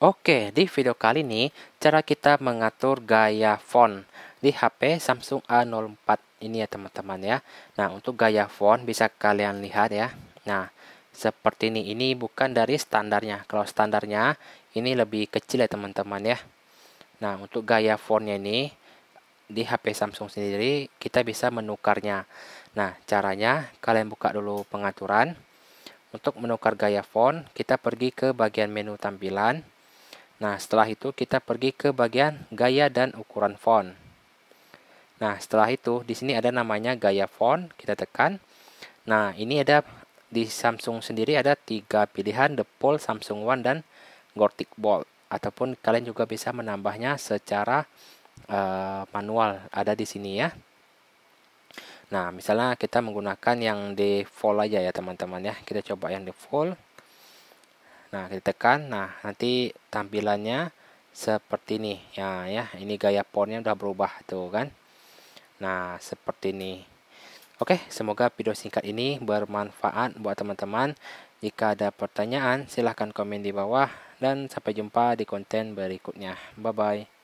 Oke, di video kali ini cara kita mengatur gaya font di HP Samsung A04 ini ya teman-teman ya. Nah, untuk gaya font bisa kalian lihat ya. Nah, seperti ini ini bukan dari standarnya. Kalau standarnya ini lebih kecil ya teman-teman ya. Nah, untuk gaya fontnya ini di HP Samsung sendiri kita bisa menukarnya. Nah, caranya kalian buka dulu pengaturan. Untuk menukar gaya font, kita pergi ke bagian menu tampilan Nah, setelah itu kita pergi ke bagian gaya dan ukuran font. Nah, setelah itu di sini ada namanya gaya font, kita tekan. Nah, ini ada di Samsung sendiri ada tiga pilihan, The Pole, Samsung One, dan Gothic Bold. Ataupun kalian juga bisa menambahnya secara uh, manual, ada di sini ya. Nah, misalnya kita menggunakan yang default aja ya teman-teman ya. Kita coba yang default. Nah, kita tekan Nah, nanti tampilannya seperti ini. Ya, ya, ini gaya fontnya udah berubah tuh kan. Nah, seperti ini. Oke, semoga video singkat ini bermanfaat buat teman-teman. Jika ada pertanyaan, silahkan komen di bawah. Dan sampai jumpa di konten berikutnya. Bye-bye.